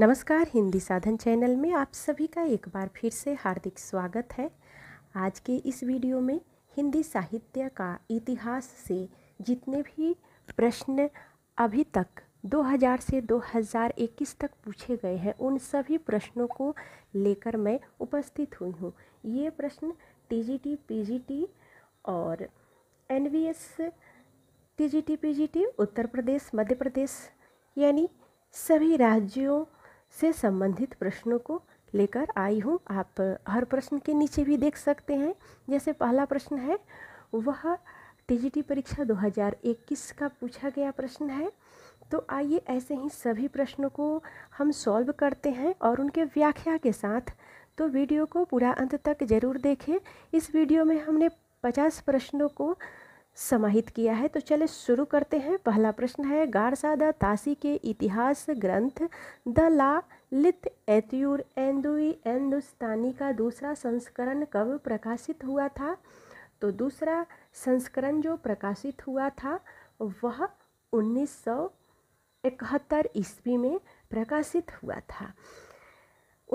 नमस्कार हिंदी साधन चैनल में आप सभी का एक बार फिर से हार्दिक स्वागत है आज के इस वीडियो में हिंदी साहित्य का इतिहास से जितने भी प्रश्न अभी तक 2000 से 2021 तक पूछे गए हैं उन सभी प्रश्नों को लेकर मैं उपस्थित हुई हूँ ये प्रश्न टीजीटी पीजीटी और NVS TGT PGT Uttar Pradesh Madhya Pradesh यानी सभी राज्यों से संबंधित प्रश्नों को लेकर आई हूँ आप हर प्रश्न के नीचे भी देख सकते हैं जैसे पहला प्रश्न है वह टीजीटी परीक्षा 2021 का पूछा गया प्रश्न है तो आइए ऐसे ही सभी प्रश्नों को हम सॉल्व करते हैं और उनके व्याख्या के साथ तो वीडियो को पूरा अंत तक ज़रूर देखें इस वीडियो में हमने 50 प्रश्नों को समाहित किया है तो चले शुरू करते हैं पहला प्रश्न है गारसादा तासी के इतिहास ग्रंथ द ला लित एत्यूर एंदुई एंदुस्तानी का दूसरा संस्करण कब प्रकाशित हुआ था तो दूसरा संस्करण जो प्रकाशित हुआ था वह उन्नीस सौ इकहत्तर ईस्वी में प्रकाशित हुआ था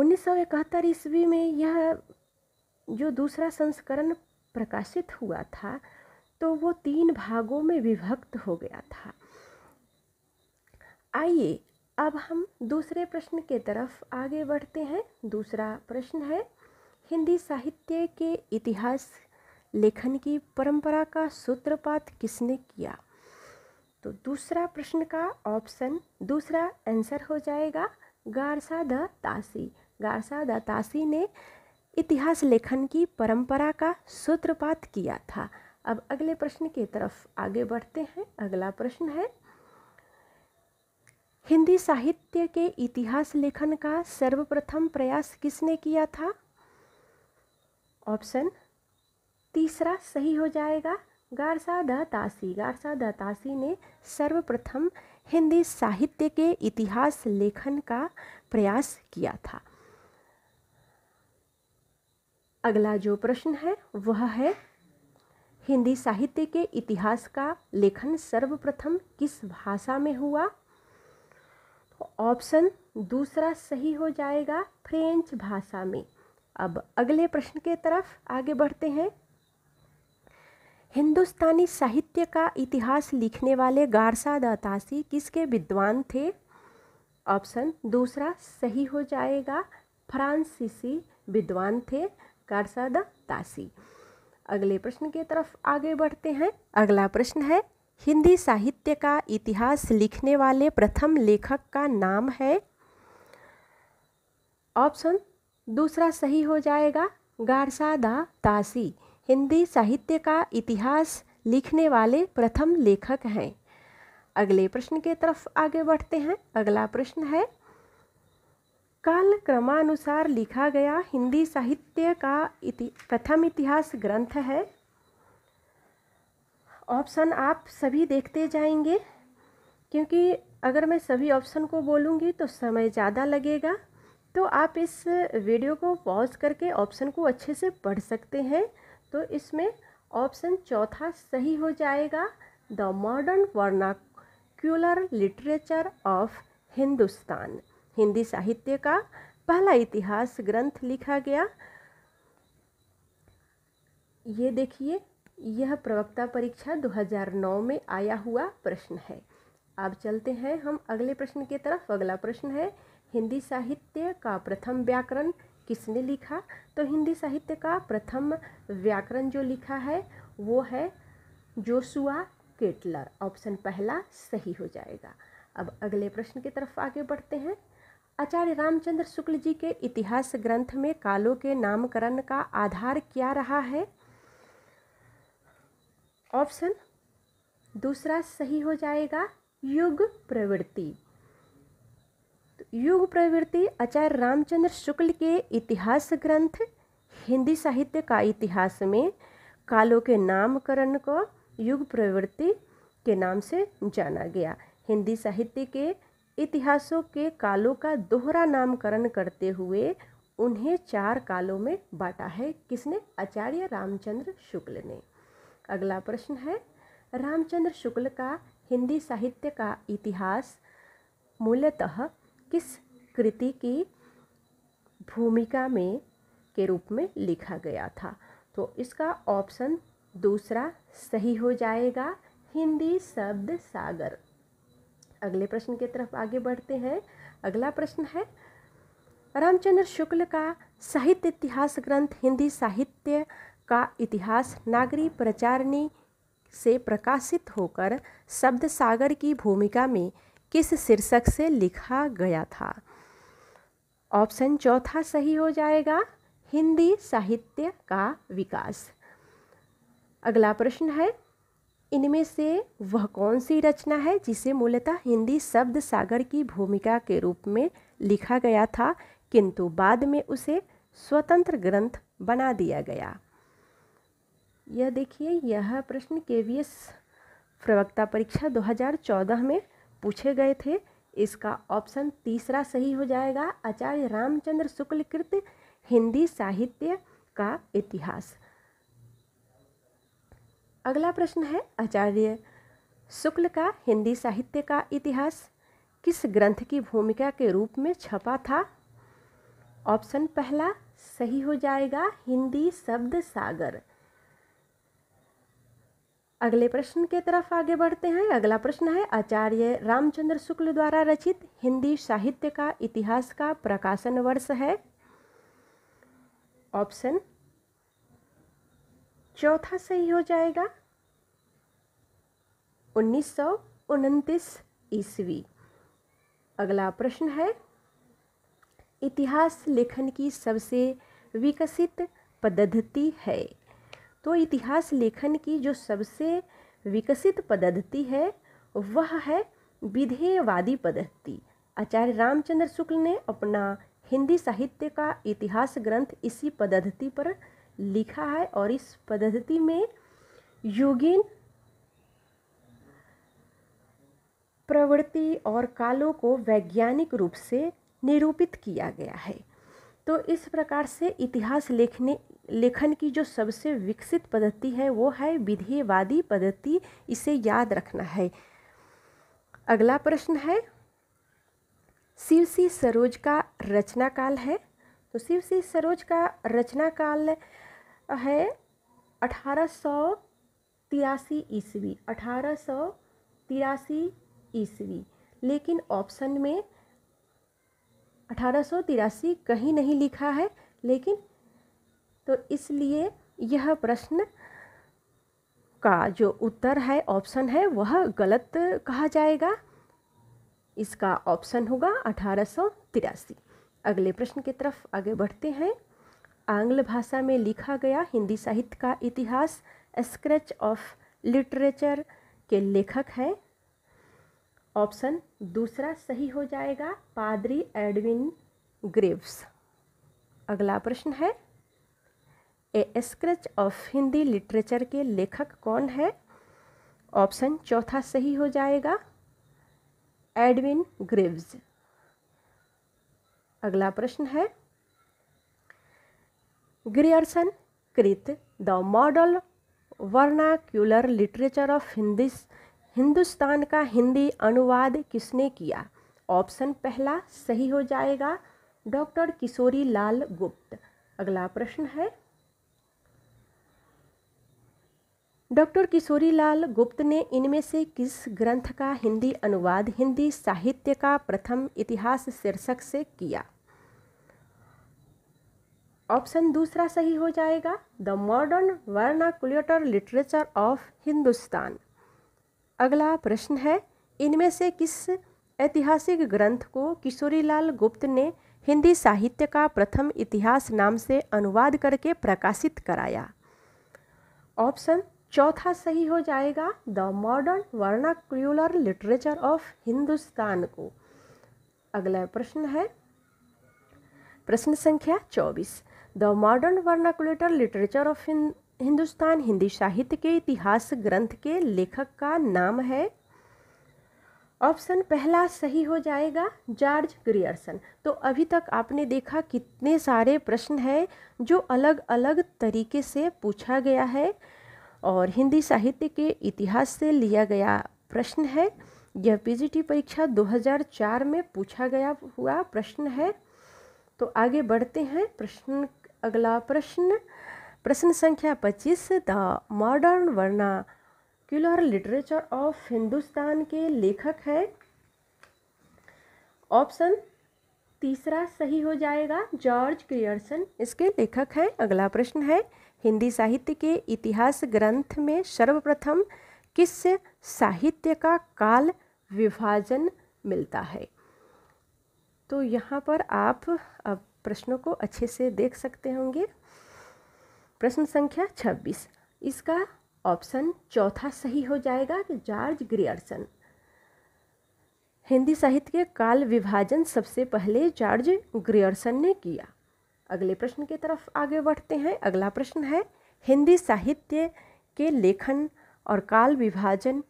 उन्नीस सौ इकहत्तर ईस्वी में यह जो दूसरा संस्करण प्रकाशित हुआ था तो वो तीन भागों में विभक्त हो गया था आइए अब हम दूसरे प्रश्न के तरफ आगे बढ़ते हैं दूसरा प्रश्न है हिंदी साहित्य के इतिहास लेखन की परंपरा का सूत्रपात किसने किया तो दूसरा प्रश्न का ऑप्शन दूसरा आंसर हो जाएगा गारसा द तासी गारसा द तासी ने इतिहास लेखन की परंपरा का सूत्रपात किया था अब अगले प्रश्न की तरफ आगे बढ़ते हैं अगला प्रश्न है हिंदी साहित्य के इतिहास लेखन का सर्वप्रथम प्रयास किसने किया था ऑप्शन तीसरा सही हो जाएगा गारसा दासी गारसा दासी ने सर्वप्रथम हिंदी साहित्य के इतिहास लेखन का प्रयास किया था अगला जो प्रश्न है वह है हिंदी साहित्य के इतिहास का लेखन सर्वप्रथम किस भाषा में हुआ तो ऑप्शन दूसरा सही हो जाएगा फ्रेंच भाषा में अब अगले प्रश्न के तरफ आगे बढ़ते हैं हिंदुस्तानी साहित्य का इतिहास लिखने वाले गारसा दतासी किसके विद्वान थे ऑप्शन दूसरा सही हो जाएगा फ्रांसीसी विद्वान थे गारसा दतासी अगले प्रश्न की तरफ आगे बढ़ते हैं अगला प्रश्न है हिंदी साहित्य का इतिहास लिखने वाले प्रथम लेखक का नाम है ऑप्शन दूसरा सही हो जाएगा गारसादा तासी हिंदी साहित्य का इतिहास लिखने वाले प्रथम लेखक हैं अगले प्रश्न की तरफ आगे बढ़ते हैं अगला प्रश्न है काल क्रमानुसार लिखा गया हिंदी साहित्य का इति प्रथम इतिहास ग्रंथ है ऑप्शन आप सभी देखते जाएंगे क्योंकि अगर मैं सभी ऑप्शन को बोलूँगी तो समय ज़्यादा लगेगा तो आप इस वीडियो को पॉज करके ऑप्शन को अच्छे से पढ़ सकते हैं तो इसमें ऑप्शन चौथा सही हो जाएगा the modern vernacular literature of Hindustan Hindi साहित्य का पहला इतिहास ग्रंथ लिखा गया ये देखिए यह प्रवक्ता परीक्षा 2009 में आया हुआ प्रश्न है अब चलते हैं हम अगले प्रश्न की तरफ अगला प्रश्न है हिंदी साहित्य का प्रथम व्याकरण किसने लिखा तो हिंदी साहित्य का प्रथम व्याकरण जो लिखा है वो है जोसुआ केटलर ऑप्शन पहला सही हो जाएगा अब अगले प्रश्न की तरफ आगे बढ़ते हैं आचार्य रामचंद्र शुक्ल जी के इतिहास ग्रंथ में कालों के नामकरण का आधार क्या रहा है ऑप्शन दूसरा सही हो जाएगा युग प्रवृत्ति तो युग प्रवृत्ति आचार्य रामचंद्र शुक्ल के इतिहास ग्रंथ हिंदी साहित्य का इतिहास में कालों के नामकरण को युग प्रवृत्ति के नाम से जाना गया हिंदी साहित्य के इतिहासों के कालों का दोहरा नामकरण करते हुए उन्हें चार कालों में बांटा है किसने आचार्य रामचंद्र शुक्ल ने अगला प्रश्न है रामचंद्र शुक्ल का हिंदी साहित्य का इतिहास मूलतः किस कृति की भूमिका में के रूप में लिखा गया था तो इसका ऑप्शन दूसरा सही हो जाएगा हिंदी शब्द सागर अगले प्रश्न की तरफ आगे बढ़ते हैं अगला प्रश्न है रामचंद्र शुक्ल का साहित्य इतिहास ग्रंथ हिंदी साहित्य का इतिहास नागरी प्रचारणी से प्रकाशित होकर शब्द सागर की भूमिका में किस शीर्षक से लिखा गया था ऑप्शन चौथा सही हो जाएगा हिंदी साहित्य का विकास अगला प्रश्न है इनमें से वह कौन सी रचना है जिसे मूलतः हिंदी शब्द सागर की भूमिका के रूप में लिखा गया था किंतु बाद में उसे स्वतंत्र ग्रंथ बना दिया गया यह देखिए यह प्रश्न के वी एस प्रवक्ता परीक्षा 2014 में पूछे गए थे इसका ऑप्शन तीसरा सही हो जाएगा आचार्य रामचंद्र शुक्ल कृत हिंदी साहित्य का इतिहास अगला प्रश्न है आचार्य शुक्ल का हिंदी साहित्य का इतिहास किस ग्रंथ की भूमिका के रूप में छपा था ऑप्शन पहला सही हो जाएगा हिंदी शब्द सागर अगले प्रश्न के तरफ आगे बढ़ते हैं अगला प्रश्न है आचार्य रामचंद्र शुक्ल द्वारा रचित हिंदी साहित्य का इतिहास का प्रकाशन वर्ष है ऑप्शन चौथा सही हो जाएगा उन्नीस सौ उनतीस ईस्वी अगला प्रश्न है इतिहास लेखन की सबसे विकसित पद्धति है तो इतिहास लेखन की जो सबसे विकसित पद्धति है वह है विधेयवादी पद्धति आचार्य रामचंद्र शुक्ल ने अपना हिंदी साहित्य का इतिहास ग्रंथ इसी पद्धति पर लिखा है और इस पद्धति में युगिन प्रवृत्ति और कालों को वैज्ञानिक रूप से निरूपित किया गया है तो इस प्रकार से इतिहास लेखने लेखन की जो सबसे विकसित पद्धति है वो है विधिवादी पद्धति इसे याद रखना है अगला प्रश्न है शिव सरोज का रचना काल है तो शिव सरोज का रचना काल है अठारह सौ तिरासी ईस्वी अठारह सौ तिरासी ईस्वी लेकिन ऑप्शन में अठारह सौ तिरासी कहीं नहीं लिखा है लेकिन तो इसलिए यह प्रश्न का जो उत्तर है ऑप्शन है वह गलत कहा जाएगा इसका ऑप्शन होगा अठारह सौ तिरासी अगले प्रश्न की तरफ आगे बढ़ते हैं आंग्ल भाषा में लिखा गया हिंदी साहित्य का इतिहास स्क्रैच ऑफ लिटरेचर के लेखक हैं ऑप्शन दूसरा सही हो जाएगा पादरी एडविन ग्रेव्स अगला प्रश्न है a scratch of Hindi literature के लेखक कौन है ऑप्शन चौथा सही हो जाएगा एडविन ग्रेव्स अगला प्रश्न है Grierson कृत the model vernacular literature of Hindi Hindustan का हिंदी अनुवाद किसने किया ऑप्शन पहला सही हो जाएगा डॉक्टर किशोरी लाल गुप्त अगला प्रश्न है डॉक्टर किशोरी लाल गुप्त ने इनमें से किस ग्रंथ का हिंदी अनुवाद हिंदी साहित्य का प्रथम इतिहास शीर्षक से किया ऑप्शन दूसरा सही हो जाएगा the modern vernacular literature of Hindustan अगला प्रश्न है इनमें से किस ऐतिहासिक ग्रंथ को किशोरीलाल गुप्त ने हिंदी साहित्य का प्रथम इतिहास नाम से अनुवाद करके प्रकाशित कराया ऑप्शन चौथा सही हो जाएगा the modern vernacular literature of Hindustan को अगला प्रश्न है प्रश्न संख्या चौबीस the modern vernacular literature of Hindustan Hindi साहित्य के इतिहास ग्रंथ के लेखक का नाम है ऑप्शन पहला सही हो जाएगा जॉर्ज ग्रियर्सन तो अभी तक आपने देखा कितने सारे प्रश्न हैं जो अलग अलग तरीके से पूछा गया है और हिंदी साहित्य के इतिहास से लिया गया प्रश्न है यह पी परीक्षा 2004 में पूछा गया हुआ प्रश्न है तो आगे बढ़ते हैं प्रश्न अगला प्रश्न प्रश्न संख्या पच्चीस the modern vernacular literature of Hindustan के लेखक है ऑप्शन तीसरा सही हो जाएगा जॉर्ज क्रियर्सन इसके लेखक हैं अगला प्रश्न है हिंदी साहित्य के इतिहास ग्रंथ में सर्वप्रथम किस साहित्य का काल विभाजन मिलता है तो यहाँ पर आप अब प्रश्नों को अच्छे से देख सकते होंगे प्रश्न संख्या छब्बीस इसका ऑप्शन चौथा सही हो जाएगा जॉर्ज ग्रियर्सन हिंदी साहित्य के काल विभाजन सबसे पहले जॉर्ज ग्रियर्सन ने किया अगले प्रश्न की तरफ आगे बढ़ते हैं अगला प्रश्न है हिंदी साहित्य के लेखन और काल विभाजन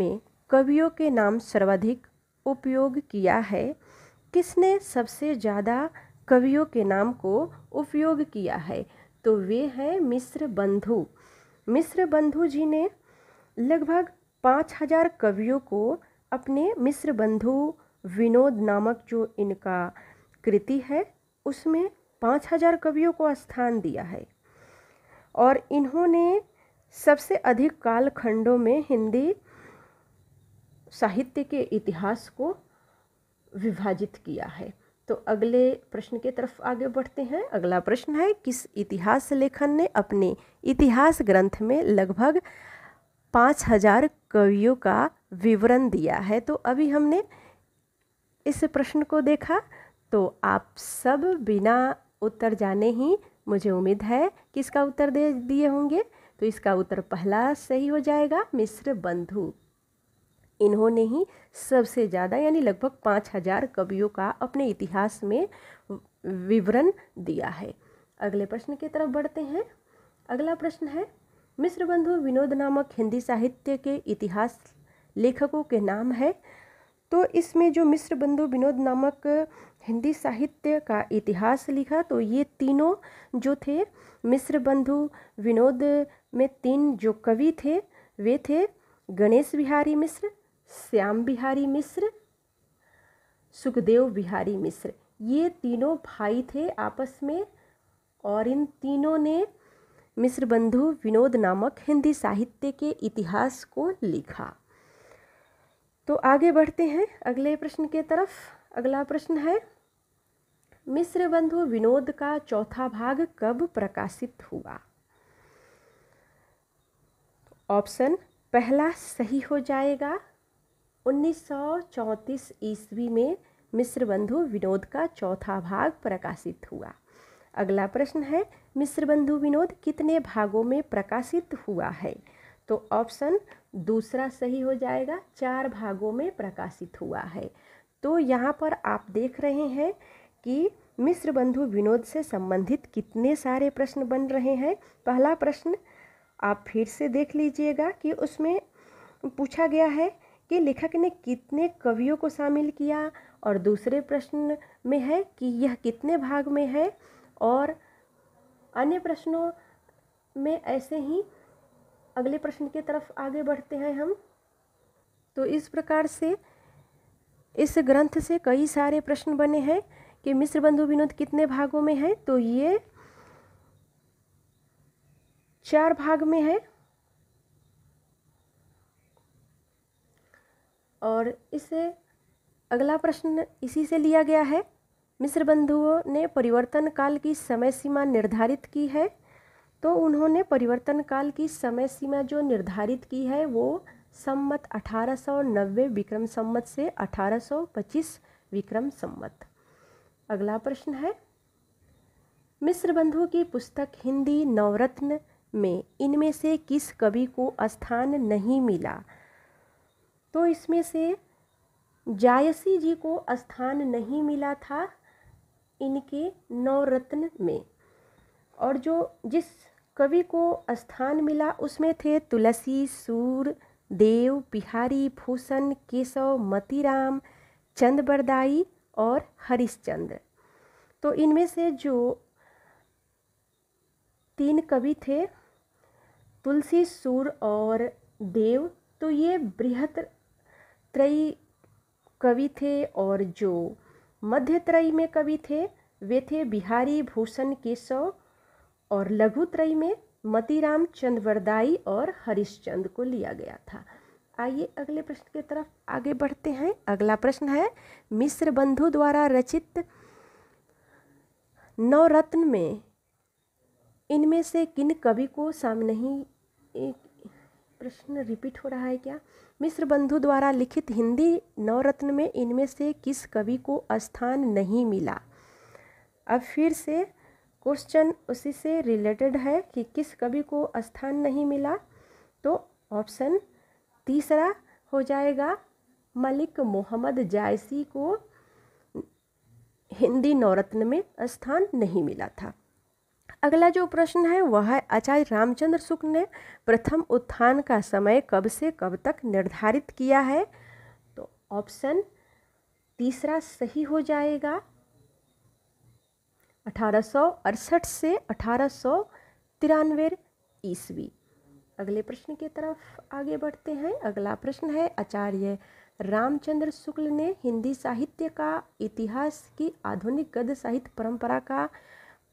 में कवियों के नाम सर्वाधिक उपयोग किया है किसने सबसे ज़्यादा कवियों के नाम को उपयोग किया है तो वे हैं मिस्र बंधु मिस्र बंधु जी ने लगभग पाँच हजार कवियों को अपने मिस्र बंधु विनोद नामक जो इनका कृति है उसमें पाँच हजार कवियों को स्थान दिया है और इन्होंने सबसे अधिक कालखंडों में हिंदी साहित्य के इतिहास को विभाजित किया है तो अगले प्रश्न के तरफ आगे बढ़ते हैं अगला प्रश्न है किस इतिहास लेखन ने अपने इतिहास ग्रंथ में लगभग पाँच हजार कवियों का विवरण दिया है तो अभी हमने इस प्रश्न को देखा तो आप सब बिना उत्तर जाने ही मुझे उम्मीद है कि इसका उत्तर दे दिए होंगे तो इसका उत्तर पहला सही हो जाएगा मिश्र बंधु इन्होंने ही सबसे ज़्यादा यानी लगभग पाँच हजार कवियों का अपने इतिहास में विवरण दिया है अगले प्रश्न की तरफ बढ़ते हैं अगला प्रश्न है मिश्र बंधु विनोद नामक हिंदी साहित्य के इतिहास लेखकों के नाम है तो इसमें जो मिश्र बंधु विनोद नामक हिंदी साहित्य का इतिहास लिखा तो ये तीनों जो थे मिश्र बंधु विनोद में तीन जो कवि थे वे थे गणेश बिहारी मिश्र श्याम बिहारी मिश्र सुखदेव बिहारी मिश्र ये तीनों भाई थे आपस में और इन तीनों ने मिश्र बंधु विनोद नामक हिंदी साहित्य के इतिहास को लिखा तो आगे बढ़ते हैं अगले प्रश्न के तरफ अगला प्रश्न है मिश्र बंधु विनोद का चौथा भाग कब प्रकाशित हुआ ऑप्शन पहला सही हो जाएगा 1934 ईस्वी में मिस्र बंधु विनोद का चौथा भाग प्रकाशित हुआ अगला प्रश्न है मिस्र बंधु विनोद कितने भागों में प्रकाशित हुआ है तो ऑप्शन दूसरा सही हो जाएगा चार भागों में प्रकाशित हुआ है तो यहाँ पर आप देख रहे हैं कि मिस्र बंधु विनोद से संबंधित कितने सारे प्रश्न बन रहे हैं पहला प्रश्न आप फिर से देख लीजिएगा कि उसमें पूछा गया है कि लेखक ने कितने कवियों को शामिल किया और दूसरे प्रश्न में है कि यह कितने भाग में है और अन्य प्रश्नों में ऐसे ही अगले प्रश्न की तरफ आगे बढ़ते हैं हम तो इस प्रकार से इस ग्रंथ से कई सारे प्रश्न बने हैं कि मिश्र बंधु विनोद कितने भागों में है तो ये चार भाग में है और इसे अगला प्रश्न इसी से लिया गया है मिस्र बंधुओं ने परिवर्तन काल की समय सीमा निर्धारित की है तो उन्होंने परिवर्तन काल की समय सीमा जो निर्धारित की है वो सम्मत 1890 विक्रम सम्मत से 1825 विक्रम सम्मत अगला प्रश्न है मिस्र बंधु की पुस्तक हिंदी नवरत्न में इनमें से किस कवि को स्थान नहीं मिला तो इसमें से जायसी जी को स्थान नहीं मिला था इनके नवरत्न में और जो जिस कवि को स्थान मिला उसमें थे तुलसी सूर देव बिहारी भूषण केशव मतीराम चंद्रबरदाई और हरिश्चंद्र तो इनमें से जो तीन कवि थे तुलसी सूर और देव तो ये बृहत त्रयी कवि थे और जो मध्य त्रयी में कवि थे वे थे बिहारी भूषण केशव और लघु त्रयी में मतीराम चंद्रवरदाई और हरिश्चंद को लिया गया था आइए अगले प्रश्न की तरफ आगे बढ़ते हैं अगला प्रश्न है मिश्र बंधु द्वारा रचित नवरत्न में इनमें से किन कवि को सामने ही प्रश्न रिपीट हो रहा है क्या मिश्र बंधु द्वारा लिखित हिंदी नवरत्न में इनमें से किस कवि को स्थान नहीं मिला अब फिर से क्वेश्चन उसी से रिलेटेड है कि किस कवि को स्थान नहीं मिला तो ऑप्शन तीसरा हो जाएगा मलिक मोहम्मद जायसी को हिंदी नवरत्न में स्थान नहीं मिला था अगला जो प्रश्न है वह है आचार्य रामचंद्र शुक्ल ने प्रथम उत्थान का समय कब से कब तक निर्धारित किया है तो ऑप्शन तीसरा सही हो जाएगा अठारह से अठारह ईस्वी अगले प्रश्न की तरफ आगे बढ़ते हैं अगला प्रश्न है आचार्य रामचंद्र शुक्ल ने हिंदी साहित्य का इतिहास की आधुनिक गद्य साहित्य परंपरा का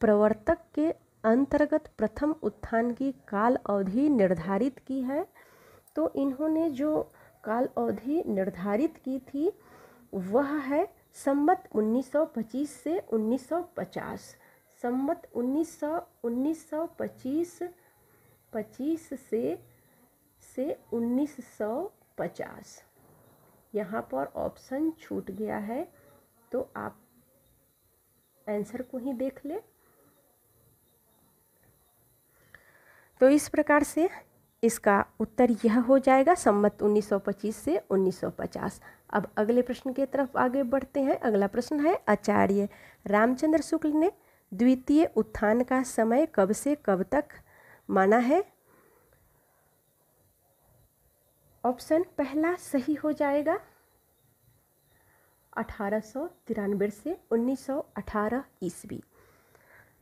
प्रवर्तक के अंतर्गत प्रथम उत्थान की काल अवधि निर्धारित की है तो इन्होंने जो काल अवधि निर्धारित की थी वह है सम्मत 1925 से 1950 सम्मत 1900 1925 25 से से 1950 यहाँ पर ऑप्शन छूट गया है तो आप आंसर को ही देख लें तो इस प्रकार से इसका उत्तर यह हो जाएगा सम्मत 1925 से 1950 अब अगले प्रश्न की तरफ आगे बढ़ते हैं अगला प्रश्न है आचार्य रामचंद्र शुक्ल ने द्वितीय उत्थान का समय कब से कब तक माना है ऑप्शन पहला सही हो जाएगा अठारह से 1918 ईस्वी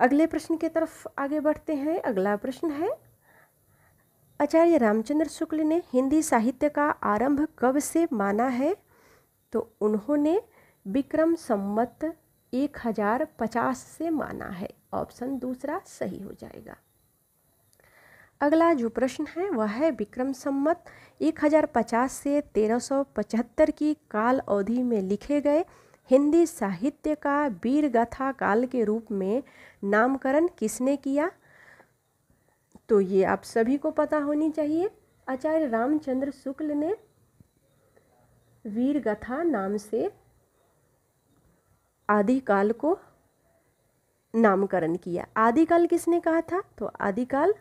अगले प्रश्न की तरफ आगे बढ़ते हैं अगला प्रश्न है आचार्य रामचंद्र शुक्ल ने हिंदी साहित्य का आरंभ कब से माना है तो उन्होंने विक्रम संवत एक हजार पचास से माना है ऑप्शन दूसरा सही हो जाएगा अगला जो प्रश्न है वह है विक्रम संवत 1050 से 1375 की काल अवधि में लिखे गए हिंदी साहित्य का वीर गाथा काल के रूप में नामकरण किसने किया तो ये आप सभी को पता होनी चाहिए आचार्य रामचंद्र शुक्ल ने वीर नाम से आदिकाल को नामकरण किया आदिकाल किसने कहा था तो आदिकाल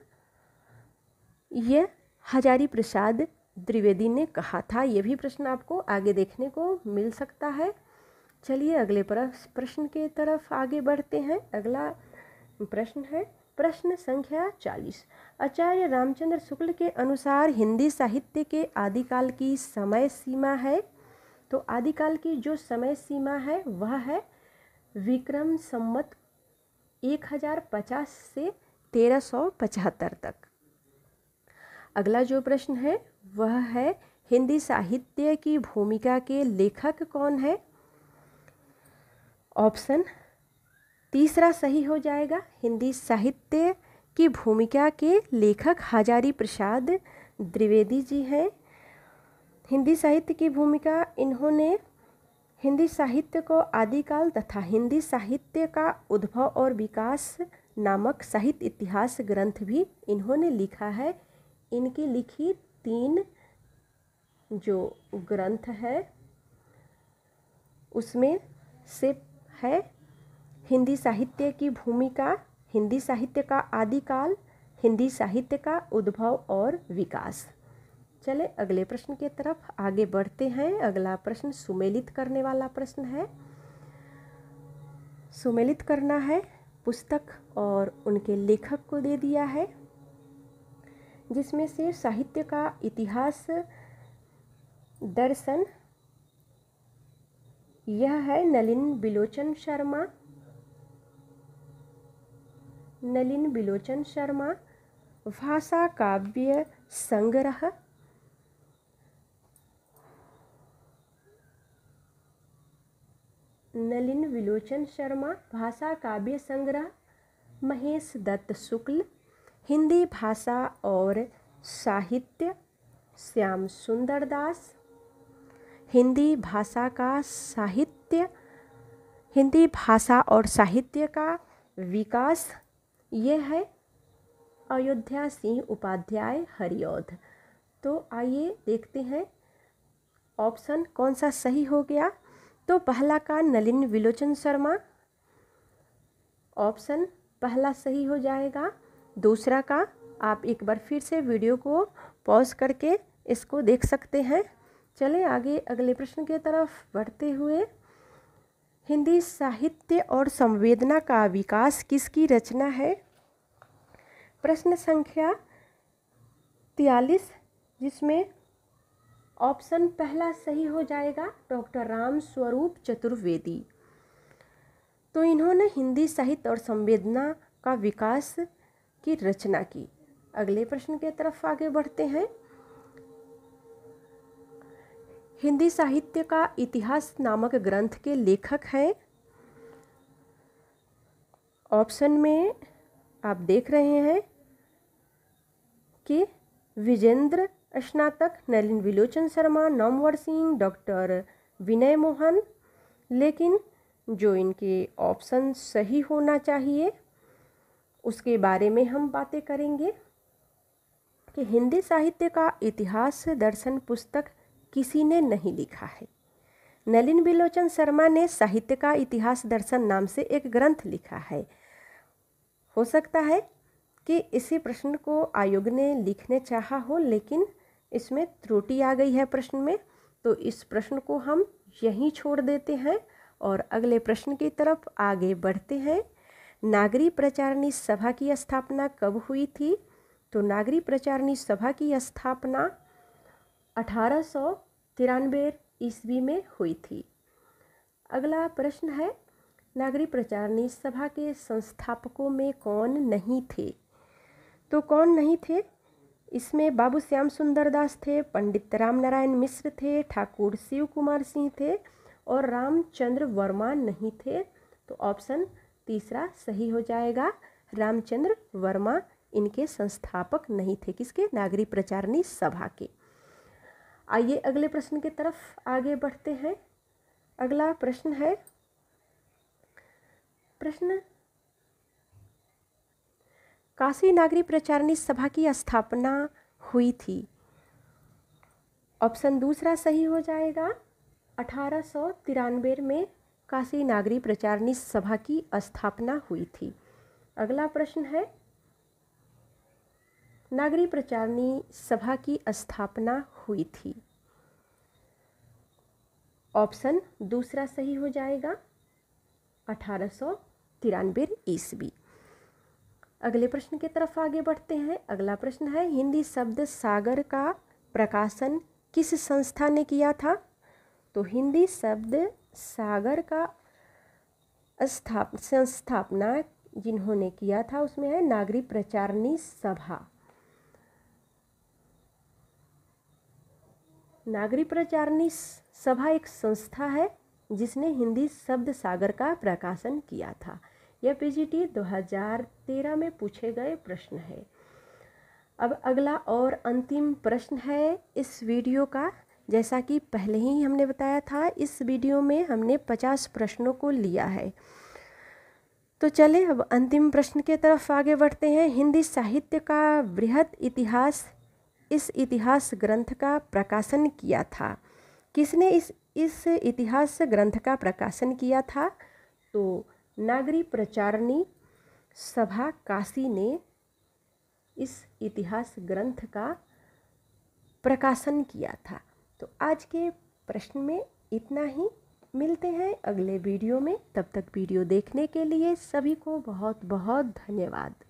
ये हजारी प्रसाद द्विवेदी ने कहा था यह भी प्रश्न आपको आगे देखने को मिल सकता है चलिए अगले प्रश्न के तरफ आगे बढ़ते हैं अगला प्रश्न है प्रश्न संख्या चालीस आचार्य रामचंद्र शुक्ल के अनुसार हिंदी साहित्य के आदिकाल की समय सीमा है तो आदिकाल की जो समय सीमा है वह है विक्रम सम्मत एक हज़ार पचास से तेरह सौ पचहत्तर तक अगला जो प्रश्न है वह है हिंदी साहित्य की भूमिका के लेखक कौन है ऑप्शन तीसरा सही हो जाएगा हिंदी साहित्य की भूमिका के लेखक हजारी प्रसाद द्विवेदी जी हैं हिंदी साहित्य की भूमिका इन्होंने हिंदी साहित्य को आदिकाल तथा हिंदी साहित्य का उद्भव और विकास नामक साहित्य इतिहास ग्रंथ भी इन्होंने लिखा है इनकी लिखी तीन जो ग्रंथ है उसमें से है हिंदी साहित्य की भूमिका हिंदी साहित्य का आदिकाल हिंदी साहित्य का उद्भव और विकास चले अगले प्रश्न की तरफ आगे बढ़ते हैं अगला प्रश्न सुमेलित करने वाला प्रश्न है सुमेलित करना है पुस्तक और उनके लेखक को दे दिया है जिसमें से साहित्य का इतिहास दर्शन यह है नलिन बिलोचन शर्मा नलिन बिलोचन शर्मा भाषा काव्य संग्रह नलिन विलोचन शर्मा भाषा काव्य संग्रह महेश दत्त शुक्ल हिंदी भाषा और साहित्य श्याम सुंदर दास हिंदी भाषा का साहित्य हिंदी भाषा और साहित्य का विकास ये है अयोध्या सिंह उपाध्याय हरिऔध तो आइए देखते हैं ऑप्शन कौन सा सही हो गया तो पहला का नलिन विलोचन शर्मा ऑप्शन पहला सही हो जाएगा दूसरा का आप एक बार फिर से वीडियो को पॉज करके इसको देख सकते हैं चले आगे अगले प्रश्न की तरफ बढ़ते हुए हिंदी साहित्य और संवेदना का विकास किसकी रचना है प्रश्न संख्या तियालीस जिसमें ऑप्शन पहला सही हो जाएगा डॉक्टर राम स्वरूप चतुर्वेदी तो इन्होंने हिंदी साहित्य और संवेदना का विकास की रचना की अगले प्रश्न की तरफ आगे बढ़ते हैं हिंदी साहित्य का इतिहास नामक ग्रंथ के लेखक हैं ऑप्शन में आप देख रहे हैं के विजेंद्र स्नातक नलिन विलोचन शर्मा नामवर सिंह डॉक्टर विनय मोहन लेकिन जो इनके ऑप्शन सही होना चाहिए उसके बारे में हम बातें करेंगे कि हिंदी साहित्य का इतिहास दर्शन पुस्तक किसी ने नहीं लिखा है नलिन बिलोचन शर्मा ने साहित्य का इतिहास दर्शन नाम से एक ग्रंथ लिखा है हो सकता है कि इसी प्रश्न को आयोग ने लिखने चाहा हो लेकिन इसमें त्रुटि आ गई है प्रश्न में तो इस प्रश्न को हम यहीं छोड़ देते हैं और अगले प्रश्न की तरफ आगे बढ़ते हैं नागरी प्रचारणी सभा की स्थापना कब हुई थी तो नागरी प्रचारणी सभा की स्थापना अठारह सौ ईस्वी में हुई थी अगला प्रश्न है नागरी प्रचारणी सभा के संस्थापकों में कौन नहीं थे तो कौन नहीं थे इसमें बाबू श्याम सुंदर दास थे पंडित राम नारायण मिश्र थे ठाकुर शिव कुमार सिंह थे और रामचंद्र वर्मा नहीं थे तो ऑप्शन तीसरा सही हो जाएगा रामचंद्र वर्मा इनके संस्थापक नहीं थे किसके नागरी प्रचारणी सभा के आइए अगले प्रश्न की तरफ आगे बढ़ते हैं अगला प्रश्न है प्रश्न काशी नागरी प्रचारणी सभा की स्थापना हुई थी ऑप्शन दूसरा सही हो जाएगा अठारह सौ तिरानवे में काशी नागरी प्रचारणी सभा की स्थापना हुई थी अगला प्रश्न है नागरी प्रचारणी सभा की स्थापना हुई थी ऑप्शन दूसरा सही हो जाएगा अठारह सौ तिरानवे ईस्वी अगले प्रश्न की तरफ आगे बढ़ते हैं अगला प्रश्न है हिंदी शब्द सागर का प्रकाशन किस संस्था ने किया था तो हिंदी शब्द सागर का स्थाप संस्थापना जिन्होंने किया था उसमें है नागरी प्रचारणी सभा नागरी प्रचारणी सभा एक संस्था है जिसने हिंदी शब्द सागर का प्रकाशन किया था यह पीजीटी 2013 में पूछे गए प्रश्न है अब अगला और अंतिम प्रश्न है इस वीडियो का जैसा कि पहले ही हमने बताया था इस वीडियो में हमने पचास प्रश्नों को लिया है तो चले अब अंतिम प्रश्न के तरफ आगे बढ़ते हैं हिंदी साहित्य का वृहत इतिहास इस इतिहास ग्रंथ का प्रकाशन किया था किसने इस इस इतिहास ग्रंथ का प्रकाशन किया था तो नागरी प्रचारणी सभा काशी ने इस इतिहास ग्रंथ का प्रकाशन किया था तो आज के प्रश्न में इतना ही मिलते हैं अगले वीडियो में तब तक वीडियो देखने के लिए सभी को बहुत बहुत धन्यवाद